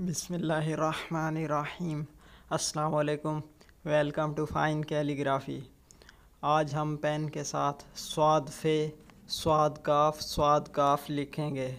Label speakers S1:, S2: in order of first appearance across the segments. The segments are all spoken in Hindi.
S1: बिसमीम अल्लाम वेलकम टू फाइन कैलीग्राफी आज हम पेन के साथ स्वाद फे स्वाद काफ स्वाद काफ लिखेंगे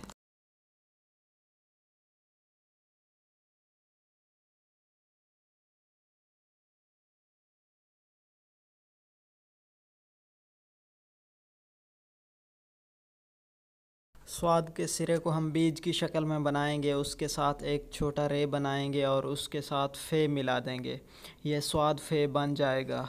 S1: स्वाद के सिरे को हम बीज की शक्ल में बनाएंगे उसके साथ एक छोटा रे बनाएंगे और उसके साथ फ़े मिला देंगे यह स्वाद फ़े बन जाएगा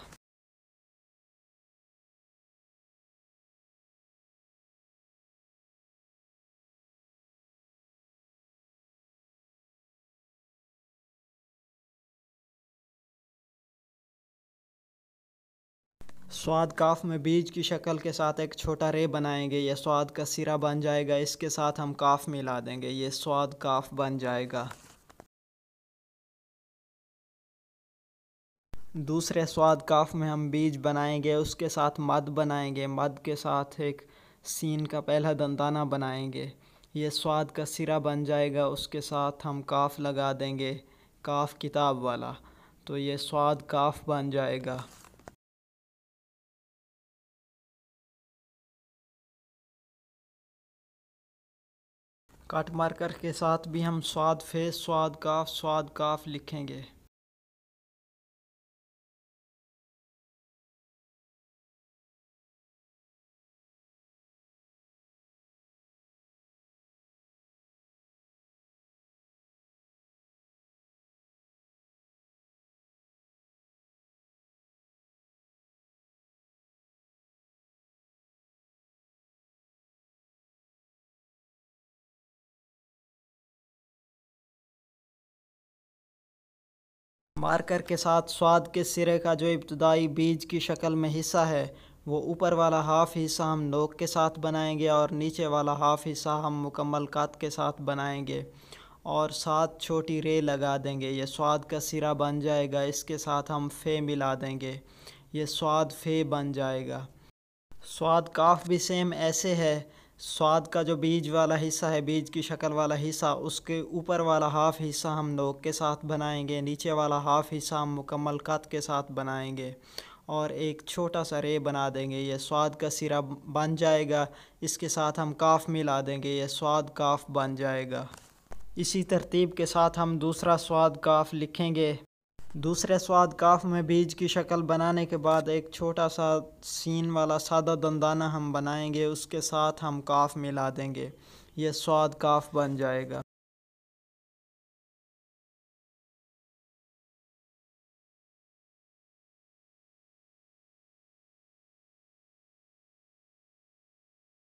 S1: स्वाद काफ में बीज की शक्ल के साथ एक छोटा रे बनाएंगे यह स्वाद का सिरा बन जाएगा इसके साथ हम काफ मिला देंगे ये स्वाद काफ बन जाएगा दूसरे स्वाद काफ में हम बीज बनाएंगे उसके साथ मद बनाएंगे मद के साथ एक सीन का पहला दंताना बनाएंगे ये स्वाद का सिरा बन जाएगा उसके साथ हम काफ लगा देंगे काफ किताब वाला तो ये स्वाद काफ बन जाएगा
S2: कट मार्कर के साथ भी हम स्वाद फे स्वाद काफ स्वाद काफ लिखेंगे
S1: मार्कर के साथ स्वाद के सिरे का जो इब्तदाई बीज की शक्ल में हिस्सा है वो ऊपर वाला हाफ हिस्सा हम नोक के साथ बनाएंगे और नीचे वाला हाफ हिस्सा हम मुकम्मल कात के साथ बनाएंगे और साथ छोटी रे लगा देंगे ये स्वाद का सिरा बन जाएगा इसके साथ हम फे मिला देंगे ये स्वाद फे बन जाएगा स्वाद काफ भी सेम ऐसे है स्वाद का जो बीज वाला हिस्सा है बीज की शक्ल वाला हिस्सा उसके ऊपर वाला हाफ़ हिस्सा हम नोक के साथ बनाएंगे नीचे वाला हाफ़ हिस्सा हम मुकम्मल कत के साथ बनाएंगे और एक छोटा सा रे बना देंगे ये स्वाद का सिरा बन जाएगा इसके साथ हम काफ़ मिला देंगे ये स्वाद काफ़ बन जाएगा इसी तरतीब के साथ हम दूसरा स्वाद काफ़ लिखेंगे दूसरे स्वाद काफ में बीज की शक्ल बनाने के बाद एक छोटा सा सीन वाला सादा दंदाना हम बनाएंगे उसके साथ हम काफ मिला देंगे यह स्वाद काफ बन जाएगा